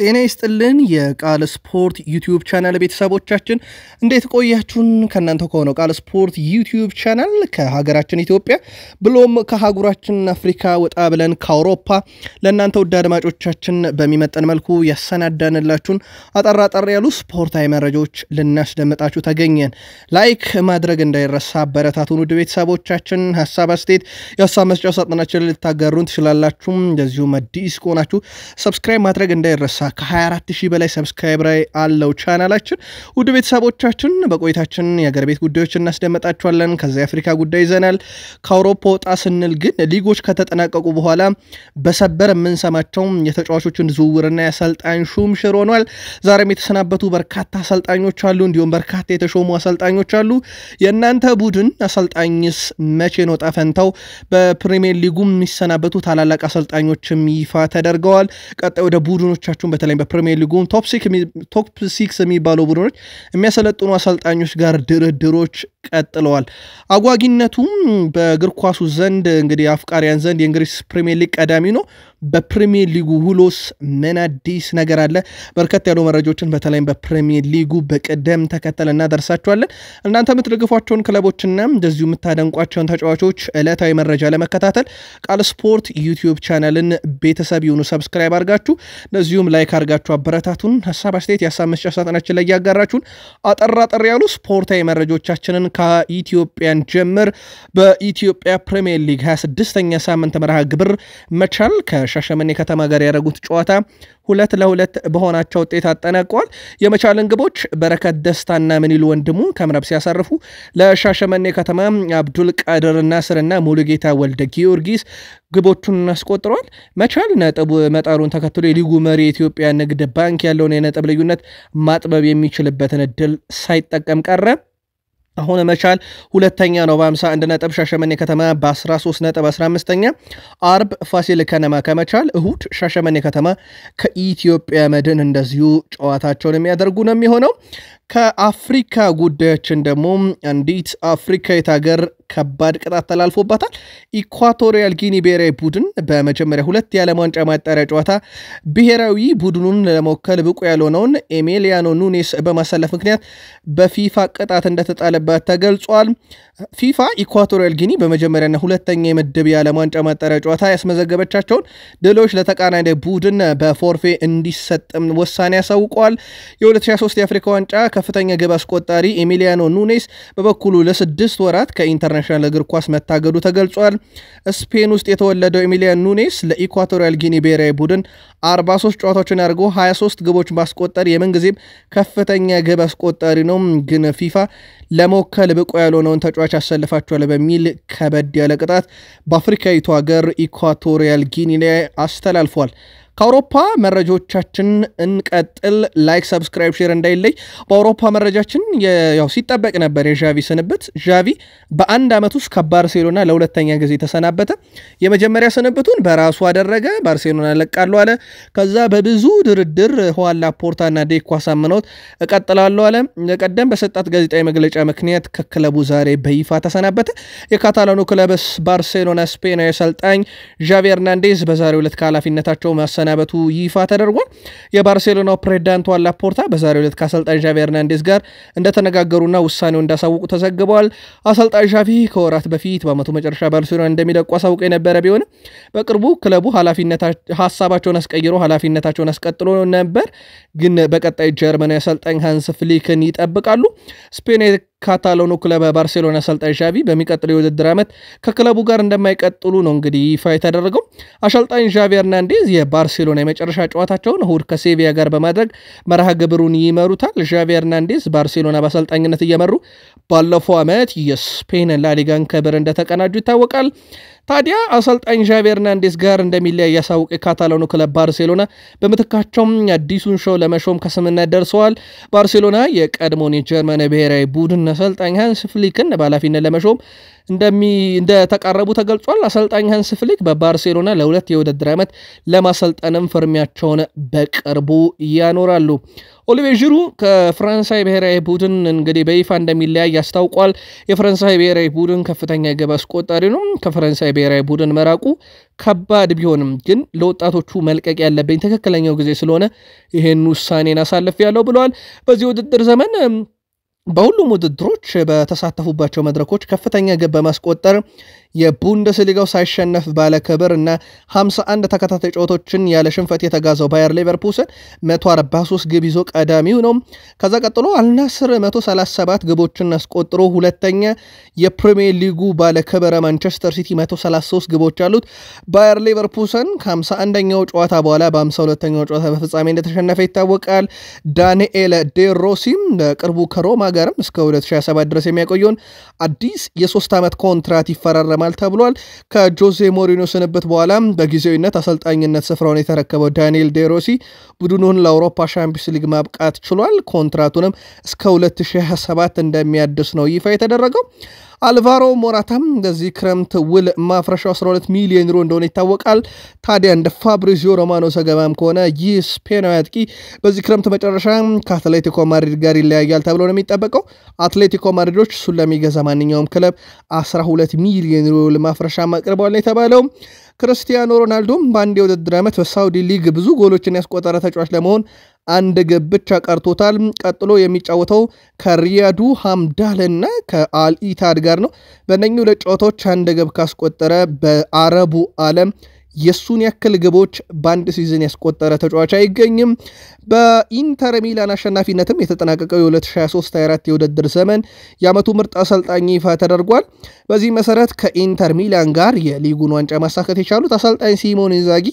ጤና ይስጥልን የቃል ስፖርት ዩቲዩብ ቻናል ቤተሰቦቻችን እንዴት ቆያችሁን? ከእናንተ ከሆነው ቃል ስፖርት ዩቲዩብ ቻናል ከሀገራችን ኢትዮጵያ ብሎም ከሀጉራችን አፍሪካ ወጣ ብለን ከአውሮፓ ለእናንተ ውድ አድማጮቻችን በሚመጠን መልኩ ያሰናዳንላችሁን አጠር አጠር ያሉ ስፖርታዊ መረጃዎች ልናስደምጣችሁ ተገኘን። ላይክ ማድረግ እንዳይረሳ አበረታቱን። ውድ ቤተሰቦቻችን ሀሳብ አስተያየት፣ የሀሳብ መስጫ ሳጥናችን ልታጋሩን ትችላላችሁ። እንደዚሁም አዲስ ከሆናችሁ ሰብስክራይብ ማድረግ እንዳይረሳ ከ24 ሺህ በላይ ሰብስክራይበር አለው ቻናላችን። ውድ ቤተሰቦቻችን በቆይታችን የአገር ቤት ጉዳዮች እናስደመጣችኋለን። ከዚ የአፍሪካ ጉዳይ ይዘናል። ከአውሮፓ ወጣ ስንል ግን ሊጎች ከተጠናቀቁ በኋላ በሰበር የምንሰማቸው የተጫዋቾችን ዝውውርና የአሰልጣኝ ሹም ሽር ሆኗል። ዛሬም የተሰናበቱ በርካታ አሰልጣኞች አሉ፣ እንዲሁም በርካታ የተሾሙ አሰልጣኞች አሉ። የእናንተ ቡድን አሰልጣኝስ መቼ ነው ጣፈንተው በፕሪሚየር ሊጉ የሚሰናበቱ ታላላቅ አሰልጣኞችም ይፋ ተደርገዋል። ቀጣይ ወደ ቡድኖቻችሁ በተለይ በፕሪሚየር ሊጉን ቶፕ ሲክስ የሚባለው ቡድኖች የሚያሰለጥኑ አሰልጣኞች ጋር ድርድሮች ቀጥለዋል። አጓጊነቱም በእግር ኳሱ ዘንድ እንግዲህ አፍቃሪያን ዘንድ የእንግሊዝ ፕሪሚየር ሊግ ቀዳሚ ነው። በፕሪሚየር ሊጉ ውሎስ ምን አዲስ ነገር አለ? በርከት ያሉ መረጃዎችን በተለይም በፕሪሚየር ሊጉ በቅደም ተከተል እናደርሳችኋለን። እናንተ የምትደግፏቸውን ክለቦችና እንደዚሁ የምታደንቋቸውን ተጫዋቾች ዕለታዊ መረጃ ለመከታተል ቃል ስፖርት ዩቲዩብ ቻናልን ቤተሰብ የሆኑ ሰብስክራይብ አድርጋችሁ እንደዚሁም ላይክ አድርጋችሁ አበረታቱን። ሀሳብ አስተያየት፣ የሀሳብ መስጫ ሳጥናችን ላይ እያጋራችሁን አጠር አጠር ያሉ ስፖርታዊ መረጃዎቻችንን ከኢትዮጵያን ጀምር በኢትዮጵያ ፕሪምየር ሊግ 26ኛ ሳምንት መርሃ ግብር መቻል ከሻሸመኔ ከተማ ጋር ያደረጉት ጨዋታ ሁለት ለሁለት በሆናቸው ውጤት አጠናቋል። የመቻልን ግቦች በረከት ደስታና ምንይል ወንድሙ ከምረብ ሲያሳርፉ ለሻሸመኔ ከተማ አብዱል ቃድር ናስርና ሙሉጌታ ወልደ ጊዮርጊስ ግቦቹን አስቆጥሯል። መቻል ነጥብ መጣሩን ተከትሎ የሊጉ መሪ የኢትዮጵያ ንግድ ባንክ ያለውን የነጥብ ልዩነት ማጥበብ የሚችልበትን እድል ሳይጠቀም ቀረ። አሁን መቻል ሁለተኛ ነው በ51 ነጥብ፣ ሻሸመኔ ከተማ በ13 ነጥብ 15ኛ፣ አርብ ፋሲል ከነማ ከመቻል፣ እሁድ ሻሸመኔ ከተማ ከኢትዮጵያ መድን እንደዚሁ ጨዋታቸውን የሚያደርጉ ነው የሚሆነው። ከአፍሪካ ጉዳዮችን ደግሞ አንዲት አፍሪካዊት ሀገር ከባድ ቅጣት ተላልፎባታል። ኢኳቶሪያል ጊኒ ብሔራዊ ቡድን በመጀመሪያ ሁለት የዓለም ዋንጫ ማጣሪያ ጨዋታ ብሔራዊ ቡድኑን ለመወከል ብቁ ያልሆነውን ኤሜሊያኖ ኑኔስ በማሳለፍ ምክንያት በፊፋ ቅጣት እንደተጣለባት ተገልጿል። ፊፋ ኢኳቶሪያል ጊኒ በመጀመሪያና ሁለተኛ የምድብ የዓለም ዋንጫ ማጣሪያ ጨዋታ ያስመዘገበቻቸውን ድሎች ለተቃናኒ ቡድን በፎርፌ እንዲሰጥም ውሳኔ ያሳውቀዋል። የ2023 የአፍሪካ ዋንጫ ከፍተኛ ግብ አስቆጣሪ ኤሚሊያኖ ኑኔስ በበኩሉ ለስድስት ወራት ከኢንተርና ኢንተርናሽናል እግር ኳስ መታገዱ ተገልጿል። ስፔን ውስጥ የተወለደው ኤሚሊያን ኑኔስ ለኢኳቶሪያል ጊኒ ብሔራዊ ቡድን 43 ጨዋታዎችን አድርጎ 23 ግቦች ማስቆጠር የምንጊዜም ከፍተኛ ግብ አስቆጠሪ ነው። ግን ፊፋ ለመወከል ብቁ ያልሆነውን ተጫዋች ያሰልፋቸዋል በሚል ከበድ ያለ ቅጣት በአፍሪካዊቱ ሀገር ኢኳቶሪያል ጊኒ ላይ አስተላልፏል። ከአውሮፓ መረጃዎቻችን እንቀጥል። ላይክ፣ ሰብስክራይብ፣ ሼር እንዳይለይ። በአውሮፓ መረጃችን ያው ሲጠበቅ ነበር የዣቪ ስንብት። ዣቪ በአንድ ዓመት ውስጥ ከባርሴሎና ለሁለተኛ ጊዜ ተሰናበተ። የመጀመሪያ ስንብቱን በራሱ አደረገ። ባርሴሎና ለቃሉ አለ። ከዛ በብዙ ድርድር ሆዋን ላፖርታና ዴኮ አሳምነውት እቀጥላለሁ አለ። ቀደም በሰጣት ጋዜጣዊ መግለጫ ምክንያት ከክለቡ ዛሬ በይፋ ተሰናበተ። የካታላኑ ክለብስ ባርሴሎና ስፔናዊ አሰልጣኝ ዣቪ ሄርናንዴዝ በዛሬው ዕለት ከኃላፊነታቸው ማሰ መሰናበቱ ይፋ ተደርጓል። የባርሴሎናው ፕሬዚዳንቱ ዋን ላፖርታ በዛሬው ዕለት ከአሰልጣኝ ዣቪ ሄርናንዴዝ ጋር እንደተነጋገሩና ውሳኔው እንዳሳውቁ ተዘግበዋል። አሰልጣኝ ዣቪ ከወራት በፊት በአመቱ መጨረሻ ባርሴሎና እንደሚለቁ አሳውቀ የነበረ ቢሆንም በቅርቡ ክለቡ ሀሳባቸውን አስቀይሮ ኃላፊነታቸውን አስቀጥሎ ነበር። ግን በቀጣይ ጀርመናዊ አሰልጣኝ ሃንስ ፍሊክን ይጠብቃሉ። ስፔን ካታሎኑ ክለብ ባርሴሎና አሰልጣኝ ዣቪ በሚቀጥለው የውድድር ዓመት ከክለቡ ጋር እንደማይቀጥሉ ነው እንግዲህ ይፋ የተደረገው። አሰልጣኝ ዣቪ ሄርናንዴዝ የባር ባርሴሎና የመጨረሻ ጨዋታቸውን እሁድ ከሴቪያ ጋር በማድረግ መርሃ ግብሩን ይመሩታል። ዣቪ ሄርናንዴዝ ባርሴሎና በአሰልጣኝነት እየመሩ ባለፈው ዓመት የስፔን ላሊጋን ክብር እንደተቀናጁ ይታወቃል። ታዲያ አሰልጣኝ ዣቪ ሄርናንዴዝ ጋር እንደሚለያይ ያሳውቅ የካታላኑ ክለብ ባርሴሎና በምትካቸውም አዲሱን ሾው ለመሾም ከስምነት ደርሰዋል። ባርሴሎና የቀድሞውን የጀርመን ብሔራዊ ቡድን አሰልጣኝ ሃንስ ፍሊክን በኃላፊነት ለመሾም እንደተቃረቡ ተገልጿል። አሰልጣኝ ሃንስ ፍሊክ በባርሴሎና ለሁለት የውድድር ዓመት ለማሰልጠንም ፍርሚያቸውን በቅርቡ ያኖራሉ። ኦሊቬ ዥሩ ከፈረንሳይ ብሔራዊ ቡድን እንግዲህ በይፋ እንደሚለያይ አስታውቋል። የፈረንሳይ ብሔራዊ ቡድን ከፍተኛ ግብ አስቆጣሪ ነው። ከፈረንሳይ ብሔራዊ ቡድን መራቁ ከባድ ቢሆንም ግን ለወጣቶቹ መልቀቅ ያለብኝ ትክክለኛው ጊዜ ስለሆነ ይህን ውሳኔን አሳልፍ ያለው ብለዋል። በዚህ ውድድር ዘመን በሁሉም ውድድሮች በተሳተፉባቸው መድረኮች ከፍተኛ ግብ በማስቆጠር የቡንደስሊጋው ሳይሸነፍ ባለክብር እና 51 ተከታታይ ጨዋታዎችን ያለ ሽንፈት የተጋዘው ባየር ሌቨርፑልን 143 ግብ ይዞ ቀዳሚው ነው። ከዛ ቀጥሎ አልናስር 137 ግቦችን አስቆጥሮ ሁለተኛ፣ የፕሪሚየር ሊጉ ባለክብረ ማንቸስተር ሲቲ 133 ግቦች አሉት። ባየር ሌቨርፑልን ከ51ኛው ጨዋታ በኋላ በ52ኛው ጨዋታ በፍጻሜ እንደተሸነፈ ይታወቃል። ዳንኤል ዴሮሲም በቅርቡ ከሮማ ጋርም እስከ 2027 ድረስ የሚያቆየውን አዲስ የሶስት ዓመት ኮንትራት ይፈራረማል። ይጠቀማል ተብሏል። ከጆዜ ሞሪኖ ስንብት በኋላ በጊዜያዊነት አሰልጣኝነት ስፍራውን የተረከበው ዳንኤል ዴሮሲ ቡድኑን ለአውሮፓ ሻምፒዮንስ ሊግ ማብቃት ችሏል። ኮንትራቱንም እስከ 2027 እንደሚያድስ ነው ይፋ የተደረገው። አልቫሮ ሞራታም እንደዚህ ክረምት ውል ማፍረሻው 12 ሚሊዮን ዩሮ እንደሆነ ይታወቃል። ታዲያ እንደ ፋብሪዚዮ ሮማኖ ዘገባም ከሆነ ይህ ስፔናዊ አጥቂ በዚህ ክረምት መጨረሻ ከአትሌቲኮ ማድሪድ ጋር ይለያያል ተብሎ ነው የሚጠበቀው። አትሌቲኮ ማድሪዶች እሱን ለሚገዛ ማንኛውም ክለብ 12 ሚሊዮን ዩሮ ማፍረሻ አቅርበዋል ነው የተባለው። ክርስቲያኖ ሮናልዶም በአንድ የውድድር ዓመት በሳውዲ ሊግ ብዙ ጎሎችን ያስቆጠረ ተጫዋች ለመሆን አንድ ግብ ብቻ ቀርቶታል። ቀጥሎ የሚጫወተው ከሪያዱ ሀምዳልና ከአልኢታድ ጋር ነው። በእነኚህ ሁለት ጨዋታዎች አንድ ግብ ካስቆጠረ በአረቡ ዓለም የእሱን ያክል ግቦች በአንድ ሲዝን ያስቆጠረ ተጫዋች አይገኝም። በኢንተር ሚላን አሸናፊነትም የተጠናቀቀው የ2023/24 የውድድር ዘመን የዓመቱ ምርጥ አሰልጣኝ ይፋ ተደርጓል። በዚህ መሰረት ከኢንተር ሚላን ጋር የሊጉን ዋንጫ ማሳከት የቻሉት አሰልጣኝ ሲሞን ኢንዛጊ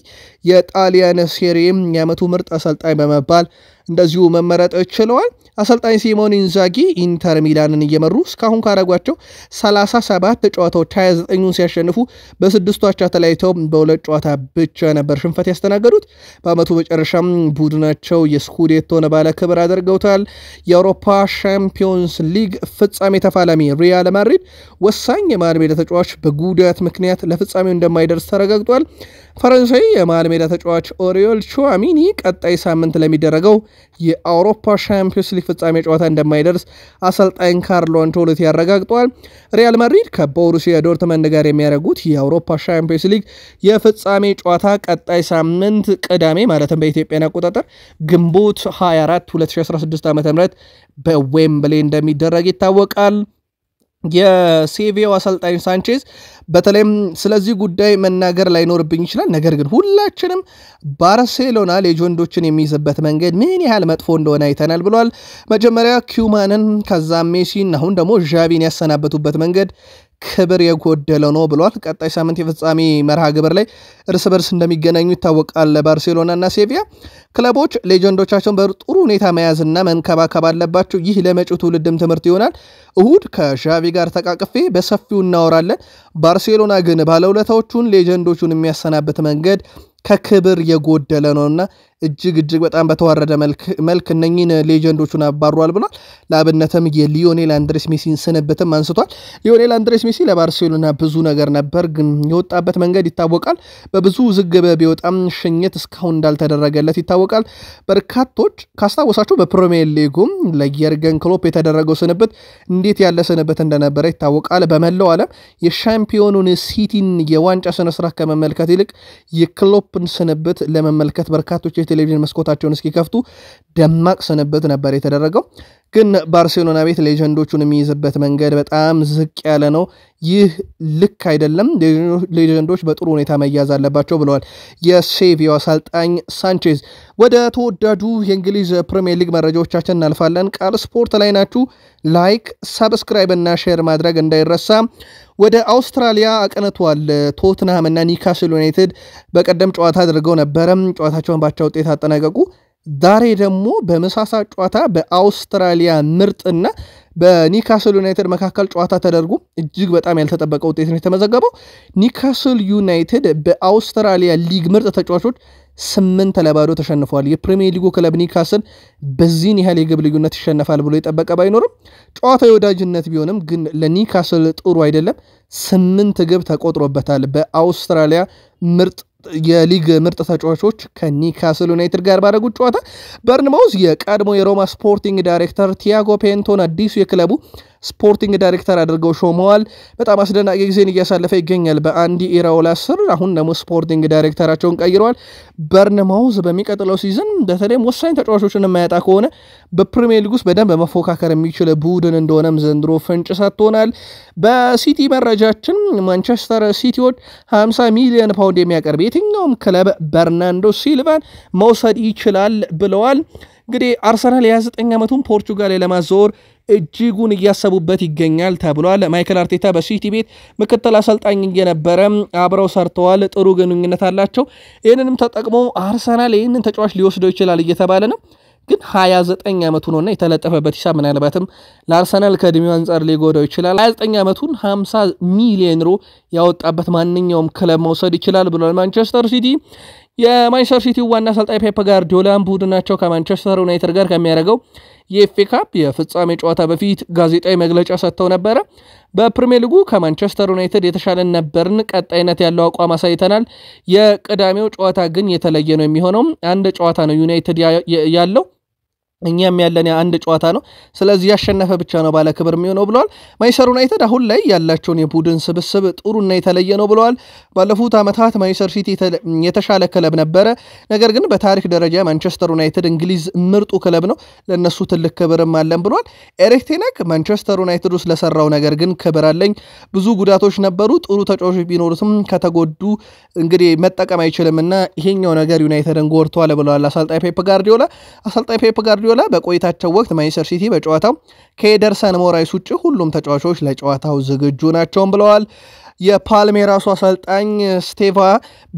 የጣሊያን ሴሪም የዓመቱ ምርጥ አሰልጣኝ በመባል እንደዚሁ መመረጥ ችለዋል። አሰልጣኝ ሲሞን ኢንዛጊ ኢንተር ሚላንን እየመሩ እስካሁን ካረጓቸው 37 ጨዋታዎች 29ኙን ሲያሸንፉ በስድስቱ አቻ ተለያይተው በሁለት ጨዋታ ብቻ ነበር ሽንፈት ያስተናገዱት። በአመቱ መጨረሻም ቡድናቸው የስኩዴቶን ባለ ክብር አድርገውታል። የአውሮፓ ሻምፒዮንስ ሊግ ፍጻሜ ተፋላሚ ሪያል ማድሪድ ወሳኝ የመሃል ሜዳ ተጫዋች በጉዳት ምክንያት ለፍጻሜው እንደማይደርስ ተረጋግጧል። ፈረንሳይ የመሃል ሜዳ ተጫዋች ኦሪዮል ቹዋሚኒ ቀጣይ ሳምንት ለሚደረገው የአውሮፓ ሻምፒዮንስ ሊግ ፍጻሜ ጨዋታ እንደማይደርስ አሰልጣኝ ካርሎ አንቸሎቲ ያረጋግጠዋል። ሪያል ማድሪድ ከቦሩሲያ ዶርትመንድ ጋር የሚያደርጉት የአውሮፓ ሻምፒዮንስ ሊግ የፍጻሜ ጨዋታ ቀጣይ ሳምንት ቅዳሜ ማለትም በኢትዮጵያን አቆጣጠር ግንቦት 24 2016 ዓ ም በዌምብሌ እንደሚደረግ ይታወቃል። የሴቪያው አሰልጣኝ ሳንቼዝ በተለይም ስለዚህ ጉዳይ መናገር ላይኖርብኝ ይችላል። ነገር ግን ሁላችንም ባርሴሎና ሌጀንዶችን የሚይዝበት መንገድ ምን ያህል መጥፎ እንደሆነ አይተናል ብሏል። መጀመሪያ ኪውማንን ከዛም ሜሲን፣ አሁን ደግሞ ዣቪን ያሰናበቱበት መንገድ ክብር የጎደለው ነው ብሏል። ቀጣይ ሳምንት የፍጻሜ መርሃ ግብር ላይ እርስ በርስ እንደሚገናኙ ይታወቃል። ባርሴሎና እና ሴቪያ ክለቦች ሌጀንዶቻቸውን በጥሩ ሁኔታ መያዝና መንከባከብ አለባቸው። ይህ ለመጪው ትውልድም ትምህርት ይሆናል። እሁድ ከሻቪ ጋር ተቃቅፌ በሰፊው እናወራለን። ባርሴሎና ግን ባለውለታዎቹን ሌጀንዶቹን የሚያሰናበት መንገድ ከክብር የጎደለ ነውና እጅግ እጅግ በጣም በተዋረደ መልክ እነኝን ሌጀንዶቹን አባሯል ብሏል። ለአብነትም የሊዮኔል አንድሬስ ሜሲን ስንብትም አንስቷል። ሊዮኔል አንድሬስ ሜሲ ለባርሴሎና ብዙ ነገር ነበር፣ ግን የወጣበት መንገድ ይታወቃል። በብዙ ዝግበ ቢወጣም ሽኝት እስካሁን እንዳልተደረገለት ይታወቃል። በርካቶች ካስታወሳቸው በፕሪሚየር ሊጉም ለየርገን ክሎፕ የተደረገው ስንብት እንዴት ያለ ስንብት እንደነበረ ይታወቃል። በመላው ዓለም የሻምፒዮኑን ሲቲን የዋንጫ ስነስርዓት ከመመልከት ይልቅ የክሎፕን ስንብት ለመመልከት በርካቶች የቴሌቪዥን መስኮታቸውን እስኪከፍቱ ደማቅ ስንብት ነበር የተደረገው። ግን ባርሴሎና ቤት ሌጀንዶቹን የሚይዝበት መንገድ በጣም ዝቅ ያለ ነው። ይህ ልክ አይደለም። ሌጀንዶች በጥሩ ሁኔታ መያዝ አለባቸው ብለዋል የሴቪያው አሰልጣኝ ሳንቼዝ። ወደ ተወዳጁ የእንግሊዝ ፕሪሚየር ሊግ መረጃዎቻችን እናልፋለን። ቃል ስፖርት ላይ ናችሁ። ላይክ፣ ሰብስክራይብ እና ሼር ማድረግ እንዳይረሳ። ወደ አውስትራሊያ አቅንቷል። ቶትንሃም እና ኒካስል ዩናይትድ በቀደም ጨዋታ አድርገው ነበረ። ጨዋታቸውን ባቻ ውጤት አጠናቀቁ። ዛሬ ደግሞ በመሳሳ ጨዋታ በአውስትራሊያ ምርጥና በኒካስል ዩናይትድ መካከል ጨዋታ ተደርጎ እጅግ በጣም ያልተጠበቀ ውጤት ነው የተመዘገበው። ኒካስል ዩናይትድ በአውስትራሊያ ሊግ ምርጥ ተጫዋቾች ስምንት ለባዶ ተሸንፏል። የፕሪሚየር ሊጉ ክለብ ኒካስል በዚህን ያህል የግብ ልዩነት ይሸነፋል ብሎ የጠበቀ ባይኖርም ጨዋታ የወዳጅነት ቢሆንም ግን ለኒካስል ጥሩ አይደለም። ስምንት ግብ ተቆጥሮበታል። በአውስትራሊያ ምርጥ የሊግ ምርጥ ተጫዋቾች ከኒካስል ዩናይትድ ጋር ባደረጉት ጨዋታ በርንማውዝ የቀድሞ የሮማ ስፖርቲንግ ዳይሬክተር ቲያጎ ፔንቶን አዲሱ የክለቡ ስፖርቲንግ ዳይሬክተር አድርገው ሾመዋል። በጣም አስደናቂ ጊዜን እያሳለፈ ይገኛል በአንዲ ኢራኦላ ስር። አሁን ደግሞ ስፖርቲንግ ዳይሬክተራቸውን ቀይረዋል። በርንማውዝ በሚቀጥለው ሲዝን በተለይም ወሳኝ ተጫዋቾችን የማያጣ ከሆነ በፕሪሚየር ሊግ ውስጥ በደንብ መፎካከር የሚችል ቡድን እንደሆነም ዘንድሮ ፍንጭ ሰጥቶናል። በሲቲ መረጃችን ማንቸስተር ሲቲዎች 50 ሚሊዮን ፓውንድ የሚያቀርብ የትኛውም ክለብ በርናንዶ ሲልቫን መውሰድ ይችላል ብለዋል። እንግዲህ አርሰናል የ29 ዓመቱን ፖርቹጋል ለማዘወር እጅጉን እያሰቡበት ይገኛል ተብሏል። ማይክል አርቴታ በሲቲ ቤት ምክትል አሰልጣኝ እየነበረ አብረው ሰርተዋል። ጥሩ ግንኙነት አላቸው። ይህንንም ተጠቅሞ አርሰናል ይህንን ተጫዋች ሊወስደው ይችላል እየተባለ ነው። ግን 29 ዓመቱ ነውና የተለጠፈበት ሂሳብ ምናልባትም ለአርሰናል ከእድሜው አንጻር ሊጎዳው ይችላል። 29 ዓመቱን 50 ሚሊዮን ሮ ያወጣበት ማንኛውም ክለብ መውሰድ ይችላል ብሏል። ማንቸስተር ሲቲ የማንቸስተር ሲቲው ዋና አሰልጣኝ ፔፕ ጋርዲዮላን ቡድናቸው ከማንቸስተር ዩናይትድ ጋር ከሚያደርገው የኤፌ ካፕ የፍጻሜ ጨዋታ በፊት ጋዜጣዊ መግለጫ ሰጥተው ነበረ። በፕሪሚየር ሊጉ ከማንቸስተር ዩናይትድ የተሻለን ነበርን፣ ቀጣይነት ያለው አቋም አሳይተናል። የቅዳሜው ጨዋታ ግን የተለየ ነው የሚሆነው። አንድ ጨዋታ ነው ዩናይትድ ያለው እኛም ያለን አንድ ጨዋታ ነው። ስለዚህ ያሸነፈ ብቻ ነው ባለ ክብር የሚሆነው ብለዋል። ማንችስተር ዩናይትድ አሁን ላይ ያላቸውን የቡድን ስብስብ ጥሩና የተለየ ነው ብለዋል። ባለፉት ዓመታት ማንችስተር ሲቲ የተሻለ ክለብ ነበረ። ነገር ግን በታሪክ ደረጃ ማንቸስተር ዩናይትድ እንግሊዝ ምርጡ ክለብ ነው፣ ለእነሱ ትልቅ ክብርም አለን ብለዋል። ኤሪክ ቴናግ ማንቸስተር ዩናይትድ ውስጥ ለሰራው ነገር ግን ክብር አለኝ። ብዙ ጉዳቶች ነበሩ፣ ጥሩ ተጫዋቾች ቢኖሩትም ከተጎዱ እንግዲህ መጠቀም አይችልምና ይሄኛው ነገር ዩናይትድን ጎድቷል ብለዋል አሰልጣኝ ፔፕ ጋርዲዮላ አሰልጣኝ ፔፕ ጋርዲ ጓርዲዮላ በቆይታቸው ወቅት ማንቸስተር ሲቲ በጨዋታው ከኤደርሰን ሞራይስ ውጭ ሁሉም ተጫዋቾች ለጨዋታው ዝግጁ ናቸውም ብለዋል። የፓልሜራሱ አሰልጣኝ ስቴቫ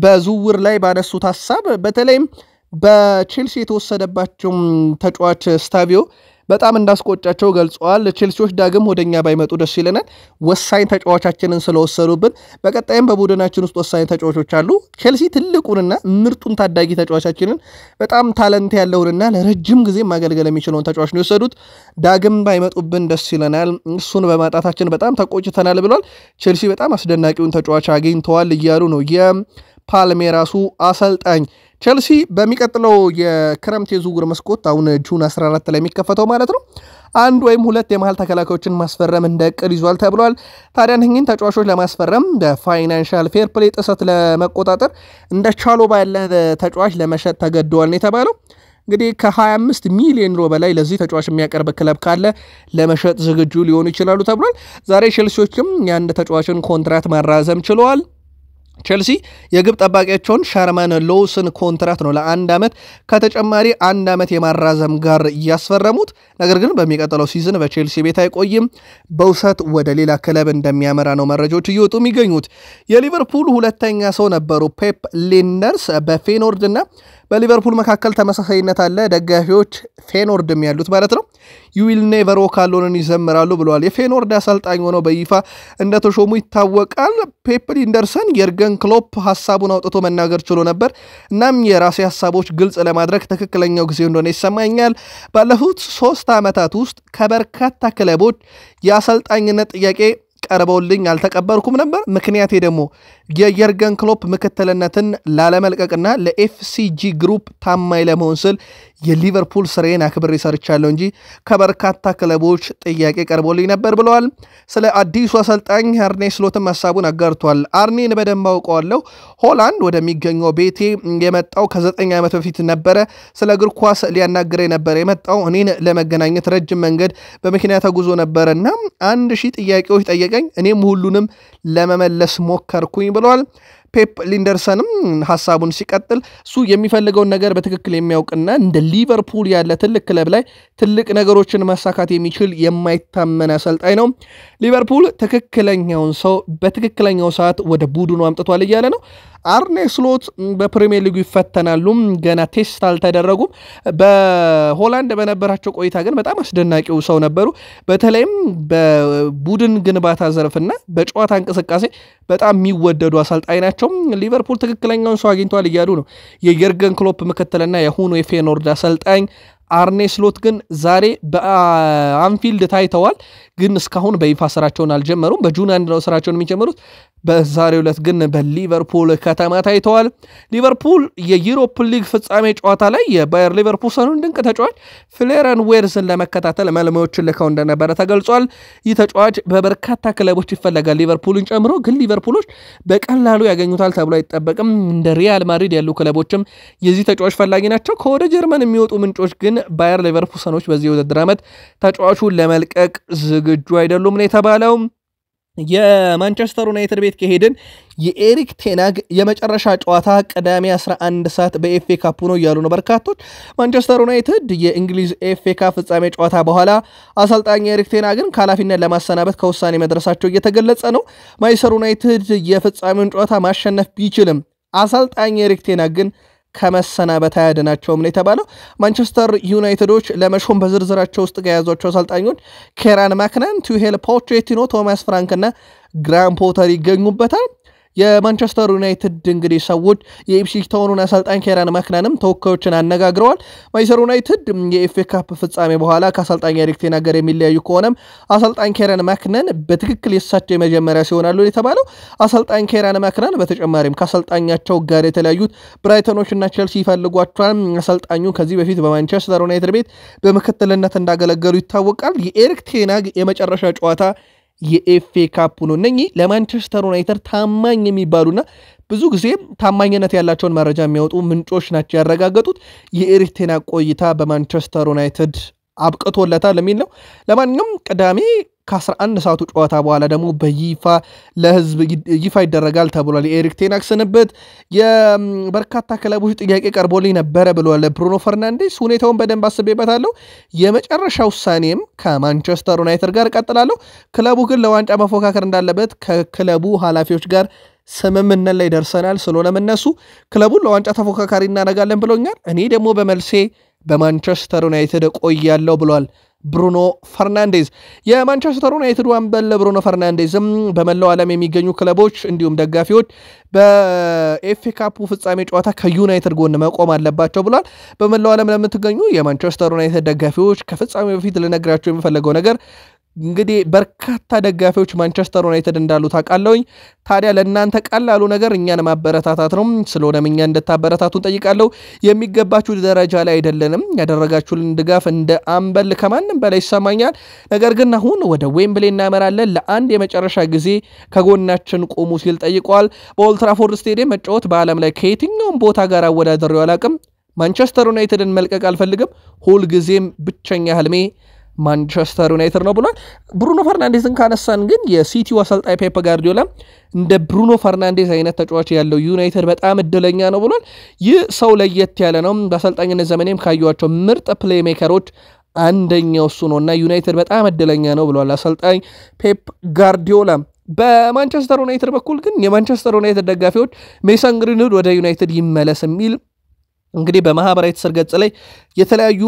በዝውውር ላይ ባነሱት ሀሳብ በተለይም በቼልሲ የተወሰደባቸው ተጫዋች ስታቪዮ በጣም እንዳስቆጫቸው ገልጸዋል። ቼልሲዎች ዳግም ወደኛ ባይመጡ ደስ ይለናል፣ ወሳኝ ተጫዋቻችንን ስለወሰዱብን። በቀጣይም በቡድናችን ውስጥ ወሳኝ ተጫዋቾች አሉ። ቼልሲ ትልቁንና ምርጡን ታዳጊ ተጫዋቻችንን በጣም ታለንት ያለውንና ለረጅም ጊዜ ማገልገል የሚችለውን ተጫዋች ነው የወሰዱት። ዳግም ባይመጡብን ደስ ይለናል፣ እሱን በማጣታችን በጣም ተቆጭተናል ብሏል። ቼልሲ በጣም አስደናቂውን ተጫዋች አግኝተዋል እያሉ ነው የፓልሜራሱ አሰልጣኝ። ቸልሲ በሚቀጥለው የክረምት የዝውውር መስኮት አሁን ጁን 14 ላይ የሚከፈተው ማለት ነው አንድ ወይም ሁለት የመሀል ተከላካዮችን ማስፈረም እንደ እቅድ ይዟል ተብሏል። ታዲያ እነኝህን ተጫዋቾች ለማስፈረም በፋይናንሻል ፌር ፕሌይ ጥሰት ለመቆጣጠር እንደ ቻሎባ ያለ ተጫዋች ለመሸጥ ተገደዋል ነው የተባለው። እንግዲህ ከ25 ሚሊዮን ዩሮ በላይ ለዚህ ተጫዋች የሚያቀርብ ክለብ ካለ ለመሸጥ ዝግጁ ሊሆኑ ይችላሉ ተብሏል። ዛሬ ቼልሲዎችም የአንድ ተጫዋችን ኮንትራት ማራዘም ችለዋል። ቼልሲ የግብ ጠባቂያቸውን ሻርማን ሎውስን ኮንትራት ነው ለአንድ ዓመት ከተጨማሪ አንድ ዓመት የማራዘም ጋር እያስፈረሙት። ነገር ግን በሚቀጥለው ሲዝን በቼልሲ ቤት አይቆይም፣ በውሰት ወደ ሌላ ክለብ እንደሚያመራ ነው መረጃዎች እየወጡ የሚገኙት። የሊቨርፑል ሁለተኛ ሰው ነበሩ ፔፕ ሊንደርስ በፌኖርድ በሊቨርፑል መካከል ተመሳሳይነት አለ። ደጋፊዎች ፌኖርድም ያሉት ማለት ነው ዩዊል ኔቨር ዎክ አሎንን ይዘምራሉ ብለዋል። የፌኖርድ አሰልጣኝ ሆነው በይፋ እንደተሾሙ ይታወቃል። ፔፕ ሊንደርሰን የርገን ክሎፕ ሀሳቡን አውጥቶ መናገር ችሎ ነበር። እናም የራሴ ሀሳቦች ግልጽ ለማድረግ ትክክለኛው ጊዜ እንደሆነ ይሰማኛል። ባለፉት ሶስት ዓመታት ውስጥ ከበርካታ ክለቦች የአሰልጣኝነት ጥያቄ ቀርበውልኝ አልተቀበልኩም ነበር። ምክንያቴ ደግሞ የየርገን ክሎፕ ምክትልነትን ላለመልቀቅና ለኤፍሲጂ ግሩፕ ታማኝ ለመሆን ስል የሊቨርፑል ስሬን አክብሬ ሰርቻለሁ እንጂ ከበርካታ ክለቦች ጥያቄ ቀርቦልኝ ነበር ብለዋል። ስለ አዲሱ አሰልጣኝ አርኔ ስሎትም ሀሳቡን አጋርቷል። አርኔን በደንብ አውቀዋለሁ። ሆላንድ ወደሚገኘው ቤቴ የመጣው ከዘጠኝ ዓመት በፊት ነበረ። ስለ እግር ኳስ ሊያናግረ ነበር የመጣው እኔን ለመገናኘት ረጅም መንገድ በመኪና ተጉዞ ነበረ እና አንድ ሺህ ጥያቄዎች ጠየቀኝ። እኔም ሁሉንም ለመመለስ ሞከርኩኝ ብለዋል። ፔፕ ሊንደርሰንም ሀሳቡን ሲቀጥል እሱ የሚፈልገውን ነገር በትክክል የሚያውቅና እንደ ሊቨርፑል ያለ ትልቅ ክለብ ላይ ትልቅ ነገሮችን ማሳካት የሚችል የማይታመን አሰልጣኝ ነው። ሊቨርፑል ትክክለኛውን ሰው በትክክለኛው ሰዓት ወደ ቡድኑ አምጥቷል እያለ ነው። አርኔ ስሎት በፕሪሚየር ሊጉ ይፈተናሉ። ገና ቴስት አልተደረጉም። በሆላንድ በነበራቸው ቆይታ ግን በጣም አስደናቂው ሰው ነበሩ። በተለይም በቡድን ግንባታ ዘርፍና በጨዋታ እንቅስቃሴ በጣም የሚወደዱ አሰልጣኝ ናቸው። ሊቨርፑል ትክክለኛውን ሰው አግኝተዋል እያሉ ነው የየርገን ክሎፕ ምክትልና የሁኑ የፌኖርድ አሰልጣኝ አርኔ ስሎት ግን ዛሬ በአንፊልድ ታይተዋል፣ ግን እስካሁን በይፋ ስራቸውን አልጀመሩም። በጁን አንድ ነው ስራቸውን የሚጀምሩት። በዛሬው ዕለት ግን በሊቨርፑል ከተማ ታይተዋል። ሊቨርፑል የዩሮፕ ሊግ ፍጻሜ ጨዋታ ላይ የባየር ሊቨርፑልሰኑን ድንቅ ተጫዋች ፍሌረን ዌርዝን ለመከታተል መለማዮችን ልከው እንደነበረ ተገልጿል። ይህ ተጫዋች በበርካታ ክለቦች ይፈለጋል ሊቨርፑልን ጨምሮ፣ ግን ሊቨርፑሎች በቀላሉ ያገኙታል ተብሎ አይጠበቅም። እንደ ሪያል ማድሪድ ያሉ ክለቦችም የዚህ ተጫዋች ፈላጊ ናቸው። ከወደ ጀርመን የሚወጡ ምንጮች ግን ባየር ሊቨርፑልሰኖች በዚህ የውድድር ዓመት ተጫዋቹን ለመልቀቅ ዝግጁ አይደሉም ነው የተባለው። የማንቸስተር ዩናይትድ ቤት ከሄድን የኤሪክ ቴናግ የመጨረሻ ጨዋታ ቅዳሜ 11 ሰዓት በኤፍኤ ካፕ ነው እያሉ ነው በርካቶች። ማንቸስተር ዩናይትድ የእንግሊዝ ኤፍኤ ካፕ ፍጻሜ ጨዋታ በኋላ አሰልጣኝ ኤሪክ ቴናግን ከኃላፊነት ለማሰናበት ከውሳኔ መድረሳቸው እየተገለጸ ነው። ማንቸስተር ዩናይትድ የፍጻሜውን ጨዋታ ማሸነፍ ቢችልም አሰልጣኝ ኤሪክ ቴናግ ግን ከመሰናበት አያድናቸውም ነው የተባለው። ማንቸስተር ዩናይትዶች ለመሾም በዝርዝራቸው ውስጥ ከያዟቸው አሰልጣኞች ኬራን ማክናን፣ ቱሄል ፖቼቲኖ፣ ቶማስ ፍራንክና ግራን ፖተር ይገኙበታል። የማንቸስተር ዩናይትድ እንግዲህ ሰዎች የኢፕስዊች ታውኑን አሰልጣኝ ኬራን ማክናንም ተወካዮችን አነጋግረዋል። ማንቸስተር ዩናይትድ የኤፍኤ ካፕ ፍጻሜ በኋላ ከአሰልጣኝ ኤሪክ ቴን ጋር የሚለያዩ ከሆነም አሰልጣኝ ኬራን ማክናን በትክክል የሳቸው የመጀመሪያ ሲሆናሉ የተባለው አሰልጣኝ ኬራን ማክናን በተጨማሪም ከአሰልጣኛቸው ጋር የተለያዩት ብራይተኖች እና ቼልሲ ይፈልጓቸዋል። አሰልጣኙ ከዚህ በፊት በማንቸስተር ዩናይትድ ቤት በምክትልነት እንዳገለገሉ ይታወቃል። የኤሪክ ቴን ሃግ የመጨረሻ ጨዋታ የኤፍኤ ካፕ ነው። እነኚህ ለማንቸስተር ዩናይትድ ታማኝ የሚባሉና ብዙ ጊዜ ታማኝነት ያላቸውን መረጃ የሚያወጡ ምንጮች ናቸው ያረጋገጡት። የኤሪክ ቴን ቆይታ በማንቸስተር ዩናይትድ አብቅቶለታል የሚል ነው። ለማንኛውም ቅዳሜ ከ11 ሰዓቱ ጨዋታ በኋላ ደግሞ በይፋ ለህዝብ ይፋ ይደረጋል ተብሏል። የኤሪክ ቴናክ ስንብት የበርካታ ክለቦች ጥያቄ ቀርቦልኝ ነበረ ብለዋል ብሩኖ ፈርናንዴስ። ሁኔታውን በደንብ አስቤበታለሁ። የመጨረሻ ውሳኔም ከማንቸስተር ዩናይትድ ጋር እቀጥላለሁ። ክለቡ ግን ለዋንጫ መፎካከር እንዳለበት ከክለቡ ኃላፊዎች ጋር ስምምነት ላይ ደርሰናል። ስለሆነም እነሱ ክለቡን ለዋንጫ ተፎካካሪ እናደርጋለን ብሎኛል። እኔ ደግሞ በመልሴ በማንቸስተር ዩናይትድ እቆያለሁ ብሏል ብሩኖ ፈርናንዴዝ የማንቸስተር ዩናይትድ አምበል ብሩኖ ፈርናንዴዝም በመላው ዓለም የሚገኙ ክለቦች እንዲሁም ደጋፊዎች በኤፌ ካፑ ፍጻሜ ጨዋታ ከዩናይትድ ጎን መቆም አለባቸው ብሏል። በመላው ዓለም ለምትገኙ የማንቸስተር ዩናይትድ ደጋፊዎች ከፍጻሜ በፊት ልነግራቸው የሚፈለገው ነገር እንግዲህ በርካታ ደጋፊዎች ማንቸስተር ዩናይትድ እንዳሉ ታውቃለሁኝ። ታዲያ ለእናንተ ቀላሉ ነገር እኛን ማበረታታት ነው። ስለሆነም እኛ እንድታበረታቱን ጠይቃለሁ። የሚገባችሁ ደረጃ ላይ አይደለንም። ያደረጋችሁልን ድጋፍ እንደ አንበል ከማንም በላይ ይሰማኛል። ነገር ግን አሁን ወደ ዌምብሌ እናመራለን። ለአንድ የመጨረሻ ጊዜ ከጎናችን ቆሙ ሲል ጠይቋል። በኦልትራፎርድ ስቴዲየም መጫወት በዓለም ላይ ከየትኛውም ቦታ ጋር አወዳደሬው አላቅም። ማንቸስተር ዩናይትድን መልቀቅ አልፈልግም። ሁልጊዜም ብቸኛ ህልሜ ማንቸስተር ዩናይትድ ነው ብሏል። ብሩኖ ፈርናንዴዝን ካነሳን ግን የሲቲው አሰልጣኝ ፔፕ ጋርዲዮላ እንደ ብሩኖ ፈርናንዴዝ አይነት ተጫዋች ያለው ዩናይትድ በጣም እድለኛ ነው ብሏል። ይህ ሰው ለየት ያለ ነው፣ በአሰልጣኝነት ዘመኔም ካየኋቸው ምርጥ ፕሌይሜከሮች አንደኛው እሱ ነው እና ዩናይትድ በጣም እድለኛ ነው ብሏል አሰልጣኝ ፔፕ ጋርዲዮላ። በማንቸስተር ዩናይትድ በኩል ግን የማንቸስተር ዩናይትድ ደጋፊዎች ሜሰን ግሪንውድ ወደ ዩናይትድ ይመለስ የሚል እንግዲህ በማህበራዊ ትስስር ገጽ ላይ የተለያዩ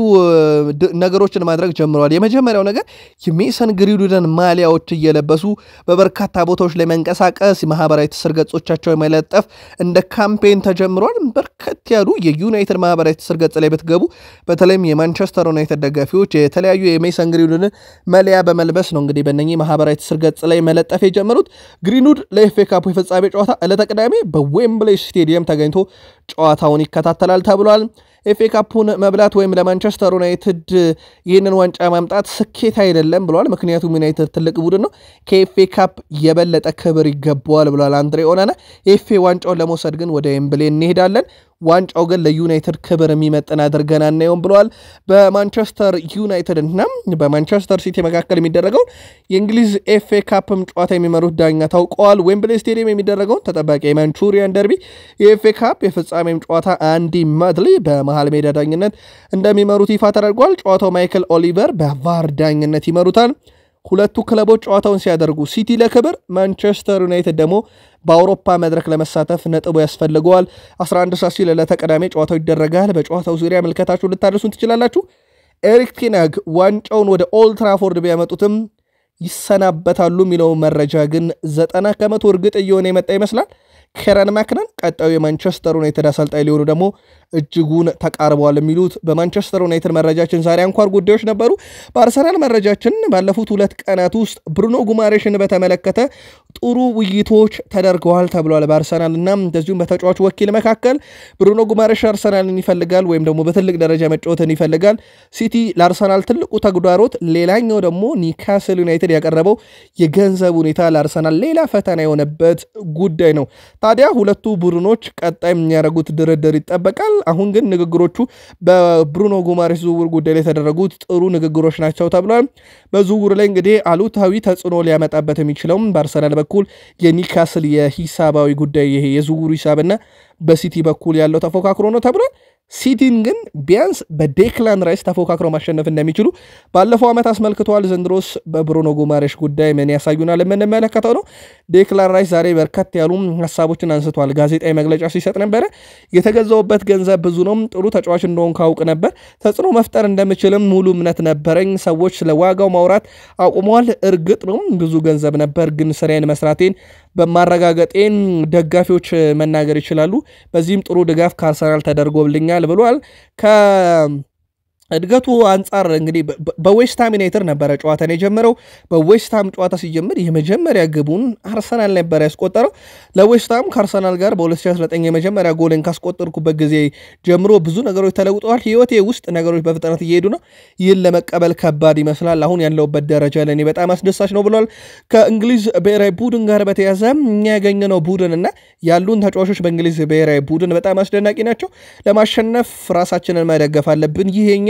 ነገሮችን ማድረግ ጀምረዋል። የመጀመሪያው ነገር የሜሰን ግሪንውድን ማሊያዎች እየለበሱ በበርካታ ቦታዎች ላይ መንቀሳቀስ፣ ማህበራዊ ትስስር ገጾቻቸው መለጠፍ እንደ ካምፔን ተጀምሯል። በርከት ያሉ የዩናይትድ ማህበራዊ ትስስር ገጽ ላይ ብትገቡ በተለይም የማንቸስተር ዩናይትድ ደጋፊዎች የተለያዩ የሜሰን ግሪንውድን መለያ በመልበስ ነው እንግዲህ በእነኚህ ማህበራዊ ትስስር ገጽ ላይ መለጠፍ የጀመሩት። ግሪንውድ ለኤፍ ኤ ካፕ የፍጻሜ ጨዋታ ዕለተ ቅዳሜ በዌምብሌይ ስቴዲየም ተገኝቶ ጨዋታውን ይከታተላል ተብሏል። ኤፍኤ ካፑን መብላት ወይም ለማንቸስተር ዩናይትድ ይህንን ዋንጫ ማምጣት ስኬት አይደለም ብለዋል። ምክንያቱም ዩናይትድ ትልቅ ቡድን ነው፣ ከኤፍኤ ካፕ የበለጠ ክብር ይገባዋል ብለዋል አንድሬ ኦናና። ኤፍኤ ዋንጫውን ለመውሰድ ግን ወደ ኤምብሌ እንሄዳለን። ዋንጫው ግን ለዩናይትድ ክብር የሚመጥን አድርገን አናየውም ብለዋል። በማንቸስተር ዩናይትድ እና በማንቸስተር ሲቲ መካከል የሚደረገውን የእንግሊዝ ኤፍኤ ካፕም ጨዋታ የሚመሩት ዳኛ ታውቀዋል። ዌምብሌ ስቴዲየም የሚደረገውን ተጠባቂ የማንቹሪያን ደርቢ የኤፍኤ ካፕ የፍጻሜም ጨዋታ አንዲ መድሊ በመሃል ሜዳ ዳኝነት እንደሚመሩት ይፋ ተደርጓል። ጨዋታው ማይክል ኦሊቨር በቫር ዳኝነት ይመሩታል። ሁለቱ ክለቦች ጨዋታውን ሲያደርጉ ሲቲ ለክብር፣ ማንቸስተር ዩናይትድ ደግሞ በአውሮፓ መድረክ ለመሳተፍ ነጥቡ ያስፈልገዋል። 11 ሰዓት ሲል ዕለተ ቅዳሜ ጨዋታው ይደረጋል። በጨዋታው ዙሪያ መልከታችሁ ልታደርሱን ትችላላችሁ። ኤሪክ ቲናግ ዋንጫውን ወደ ኦልድ ትራፎርድ ቢያመጡትም ይሰናበታሉ የሚለው መረጃ ግን ዘጠና ከመቶ እርግጥ እየሆነ የመጣ ይመስላል። ኬረን ማክነን ቀጣዩ የማንቸስተር ዩናይትድ አሰልጣኝ ሊሆኑ ደግሞ እጅጉን ተቃርበዋል የሚሉት በማንቸስተር ዩናይትድ መረጃችን ዛሬ አንኳር ጉዳዮች ነበሩ። በአርሰናል መረጃችን ባለፉት ሁለት ቀናት ውስጥ ብሩኖ ጉማሬሽን በተመለከተ ጥሩ ውይይቶች ተደርገዋል ተብሏል። በአርሰናል እና እንደዚሁም በተጫዋች ወኪል መካከል ብሩኖ ጉማሬሽ አርሰናልን ይፈልጋል ወይም ደግሞ በትልቅ ደረጃ መጫወትን ይፈልጋል። ሲቲ ለአርሰናል ትልቁ ተግዳሮት፣ ሌላኛው ደግሞ ኒካስል ዩናይትድ ያቀረበው የገንዘብ ሁኔታ ለአርሰናል ሌላ ፈተና የሆነበት ጉዳይ ነው። ታዲያ ሁለቱ ቡድኖች ቀጣይ የሚያደርጉት ድርድር ይጠበቃል። አሁን ግን ንግግሮቹ በብሩኖ ጉማሬስ ዝውውር ጉዳይ ላይ የተደረጉት ጥሩ ንግግሮች ናቸው ተብሏል። በዝውውሩ ላይ እንግዲህ አሉታዊ ተጽዕኖ ሊያመጣበት የሚችለውም በአርሰናል በኩል የኒካስል የሂሳባዊ ጉዳይ ይሄ የዝውውሩ ሂሳብና በሲቲ በኩል ያለው ተፎካክሮ ነው ተብሏል። ሲቲን ግን ቢያንስ በዴክላን ራይስ ተፎካክሮ ማሸነፍ እንደሚችሉ ባለፈው ዓመት አስመልክተዋል። ዘንድሮስ በብሩኖ ጉማሬሽ ጉዳይ ምን ያሳዩናል የምንመለከተው ነው። ዴክላን ራይስ ዛሬ በርከት ያሉ ሀሳቦችን አንስተዋል። ጋዜጣዊ መግለጫ ሲሰጥ ነበረ። የተገዛውበት ገንዘብ ብዙ ነው። ጥሩ ተጫዋች እንደሆን ካውቅ ነበር። ተጽዕኖ መፍጠር እንደምችልም ሙሉ እምነት ነበረኝ። ሰዎች ስለ ዋጋው ማውራት አቁመዋል። እርግጥ ነው ብዙ ገንዘብ ነበር፣ ግን ስራዬን መስራቴን በማረጋገጤን ደጋፊዎች መናገር ይችላሉ። በዚህም ጥሩ ድጋፍ ከአርሰናል ተደርጎልኛል ይገኛል ብሏል። ከ እድገቱ አንጻር እንግዲህ በዌስትሃም ዩናይትድ ነበረ ጨዋታን የጀመረው። በዌስትሃም ጨዋታ ሲጀምር የመጀመሪያ ግቡን አርሰናል ነበረ ያስቆጠረው። ለዌስትሃም ከአርሰናል ጋር በ2019 የመጀመሪያ ጎልን ካስቆጠርኩበት ጊዜ ጀምሮ ብዙ ነገሮች ተለውጠዋል። ህይወቴ ውስጥ ነገሮች በፍጥነት እየሄዱ ነው። ይህን ለመቀበል ከባድ ይመስላል። አሁን ያለውበት ደረጃ ለእኔ በጣም አስደሳች ነው ብሏል። ከእንግሊዝ ብሔራዊ ቡድን ጋር በተያዘ እኛ ያገኘነው ቡድን እና ያሉን ተጫዋቾች በእንግሊዝ ብሔራዊ ቡድን በጣም አስደናቂ ናቸው። ለማሸነፍ ራሳችንን መደገፍ አለብን። ይሄኛ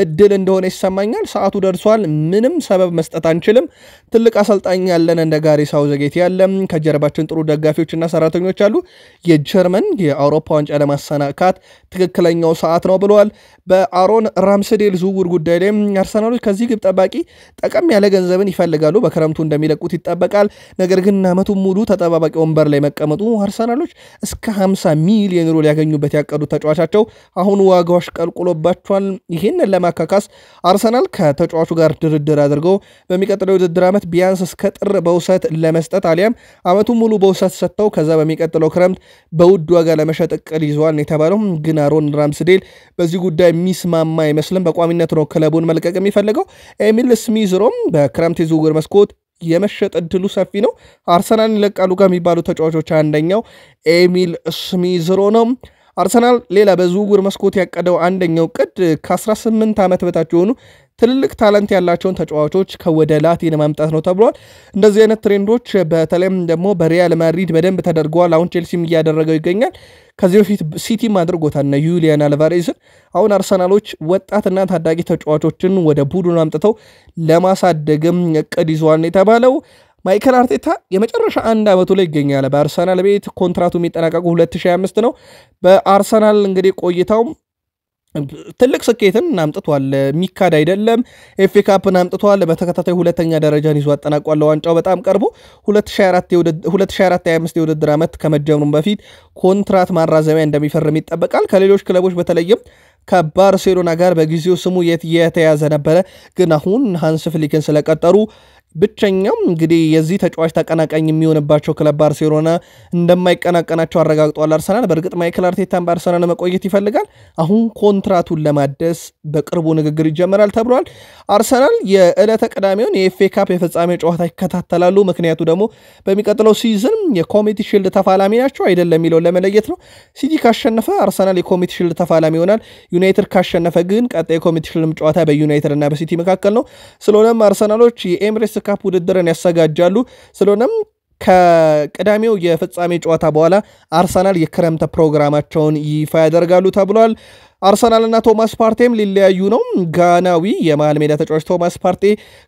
እድል እንደሆነ ይሰማኛል። ሰዓቱ ደርሷል። ምንም ሰበብ መስጠት አንችልም። ትልቅ አሰልጣኝ ያለን እንደ ጋሪ ሳውዘጌት ያለ ከጀርባችን ጥሩ ደጋፊዎችና ሰራተኞች አሉ። የጀርመን የአውሮፓ ዋንጫ ለማሰናካት ትክክለኛው ሰዓት ነው ብለዋል። በአሮን ራምስዴል ዝውውር ጉዳይ ላይ አርሰናሎች ከዚህ ግብ ጠባቂ ጠቀም ያለ ገንዘብን ይፈልጋሉ። በክረምቱ እንደሚለቁት ይጠበቃል። ነገር ግን አመቱን ሙሉ ተጠባባቂ ወንበር ላይ መቀመጡ አርሰናሎች እስከ 50 ሚሊዮን ዩሮ ሊያገኙበት ያቀዱት ተጫዋቻቸው አሁን ዋጋው አሽቀልቁሎባቸዋል። ይህን ለማካካስ አርሰናል ከተጫዋቹ ጋር ድርድር አድርጎ በሚቀጥለው የውድድር ዓመት ቢያንስ እስከ ጥር በውሰት ለመስጠት አሊያም ዓመቱን ሙሉ በውሰት ሰጥተው ከዛ በሚቀጥለው ክረምት በውድ ዋጋ ለመሸጥ እቅድ ይዘዋል የተባለው። ግን አሮን ራምስዴል በዚህ ጉዳይ የሚስማማ አይመስልም። በቋሚነት ነው ክለቡን መልቀቅ የሚፈልገው። ኤሚል ስሚዝሮም በክረምት የዝውውር መስኮት የመሸጥ እድሉ ሰፊ ነው። አርሰናል ይለቃሉ ከሚባሉ ተጫዋቾች አንደኛው ኤሚል ስሚዝሮ ነው። አርሰናል ሌላ በዝውውር መስኮት ያቀደው አንደኛው ቅድ ከ18 ዓመት በታች የሆኑ ትልልቅ ታለንት ያላቸውን ተጫዋቾች ከወደ ላቲን ማምጣት ነው ተብሏል። እንደዚህ አይነት ትሬንዶች በተለይም ደግሞ በሪያል ማድሪድ በደንብ ተደርገዋል። አሁን ቼልሲም እያደረገው ይገኛል። ከዚህ በፊት ሲቲም አድርጎታል እና ዩሊያን አልቫሬዝን። አሁን አርሰናሎች ወጣትና ታዳጊ ተጫዋቾችን ወደ ቡድን አምጥተው ለማሳደግም እቅድ ይዘዋል የተባለው ማይከል አርቴታ የመጨረሻ አንድ ዓመቱ ላይ ይገኛል። በአርሰናል ቤት ኮንትራቱ የሚጠናቀቁ 2025 ነው። በአርሰናል እንግዲህ ቆይታውም ትልቅ ስኬትን አምጥቷል፣ የሚካድ አይደለም። ኤፌ ካፕን አምጥቷል። በተከታታይ ሁለተኛ ደረጃን ይዞ አጠናቋል። ዋንጫው በጣም ቀርቦ 2024/25 የውድድር ዓመት ከመጀመሩም በፊት ኮንትራት ማራዘሚያ እንደሚፈርም ይጠበቃል። ከሌሎች ክለቦች በተለይም ከባርሴሎና ጋር በጊዜው ስሙ የተያዘ ነበረ፣ ግን አሁን ሃንስ ፍሊክን ስለቀጠሩ ብቸኛው እንግዲህ የዚህ ተጫዋች ተቀናቃኝ የሚሆንባቸው ክለብ ባርሴሎና እንደማይቀናቀናቸው አረጋግጧል አርሰናል። በእርግጥ ማይክል አርቴታን በአርሰናል መቆየት ይፈልጋል። አሁን ኮንትራቱን ለማደስ በቅርቡ ንግግር ይጀመራል ተብሏል። አርሰናል የዕለተ ቅዳሜውን የኤፍኤ ካፕ የፍጻሜ ጨዋታ ይከታተላሉ። ምክንያቱ ደግሞ በሚቀጥለው ሲዝን የኮሚቲ ሽልድ ተፋላሚ ናቸው አይደለም የሚለውን ለመለየት ነው። ሲቲ ካሸነፈ አርሰናል የኮሚቲ ሽልድ ተፋላሚ ይሆናል። ዩናይትድ ካሸነፈ ግን ቀጣይ የኮሚቲ ሽልድም ጨዋታ በዩናይትድ እና በሲቲ መካከል ነው። ስለሆነም አርሰናሎች የኤምሬስ ካፕ ውድድርን ያሰጋጃሉ። ስለሆነም ከቅዳሜው የፍጻሜ ጨዋታ በኋላ አርሰናል የክረምት ፕሮግራማቸውን ይፋ ያደርጋሉ ተብሏል። አርሰናልና ቶማስ ፓርቴም ሊለያዩ ነው። ጋናዊ የመሃል ሜዳ ተጫዋች ቶማስ ፓርቴ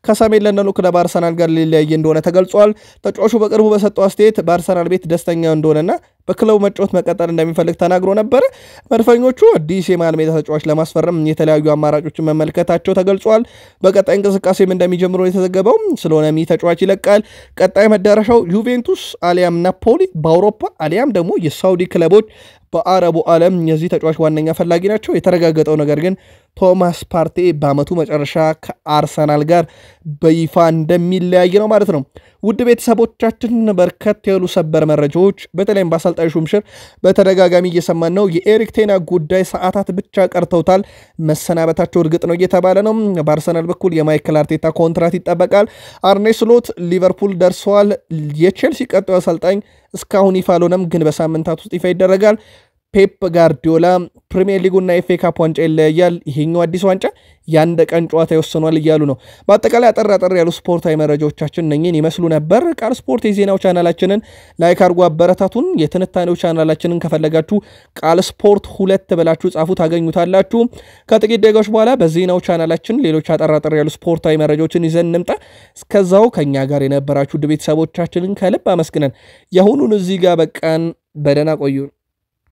ከሰሜን ለንደኑ ክለብ አርሰናል ጋር ሊለያየ እንደሆነ ተገልጿል። ተጫዋቹ በቅርቡ በሰጠው አስተያየት በአርሰናል ቤት ደስተኛ እንደሆነና በክለቡ መጫወት መቀጠል እንደሚፈልግ ተናግሮ ነበረ። መድፈኞቹ አዲስ የመሃል ሜዳ ተጫዋች ለማስፈረም የተለያዩ አማራጮችን መመልከታቸው ተገልጿል። በቀጣይ እንቅስቃሴም እንደሚጀምሩ የተዘገበው ስለሆነ ሚ ተጫዋች ይለቃል። ቀጣይ መዳረሻው ዩቬንቱስ አሊያም ናፖሊ በአውሮፓ አሊያም ደግሞ የሳውዲ ክለቦች በአረቡ ዓለም የዚህ ተጫዋች ዋነኛ ፈላጊ ናቸው። የተረጋገጠው ነገር ግን ቶማስ ፓርቴ በአመቱ መጨረሻ ከአርሰናል ጋር በይፋ እንደሚለያይ ነው ማለት ነው። ውድ ቤተሰቦቻችን በርከት ያሉ ሰበር መረጃዎች በተለይም በአሰልጣኝ ሹምሽር በተደጋጋሚ እየሰማን ነው። የኤሪክ ቴና ጉዳይ ሰዓታት ብቻ ቀርተውታል። መሰናበታቸው እርግጥ ነው እየተባለ ነው። በአርሰናል በኩል የማይክል አርቴታ ኮንትራት ይጠበቃል። አርኔ ስሎት ሊቨርፑል ደርሰዋል። የቼልሲ ቀጣዩ አሰልጣኝ እስካሁን ይፋ አልሆነም፣ ግን በሳምንታት ውስጥ ይፋ ይደረጋል። ፔፕ ጋርዲዮላ ፕሪሚየር ሊጉና ኤፌ ካፕ ዋንጫ ይለያያል፣ ይሄኛው አዲስ ዋንጫ የአንድ ቀን ጨዋታ ይወስኗል እያሉ ነው። በአጠቃላይ አጠር አጠር ያሉ ስፖርታዊ መረጃዎቻችን እነኝን ይመስሉ ነበር። ቃል ስፖርት የዜናው ቻናላችንን ላይክ አድርጎ አበረታቱን። የትንታኔው ቻናላችንን ከፈለጋችሁ ቃል ስፖርት ሁለት ብላችሁ ጻፉ፣ ታገኙታላችሁ። ከጥቂት ደጋዎች በኋላ በዜናው ቻናላችን ሌሎች አጠር አጠር ያሉ ስፖርታዊ መረጃዎችን ይዘን እንምጣ። እስከዛው ከእኛ ጋር የነበራችሁ ውድ ቤተሰቦቻችንን ከልብ አመስግነን የአሁኑን እዚህ ጋር በቃን። በደህና ቆዩን።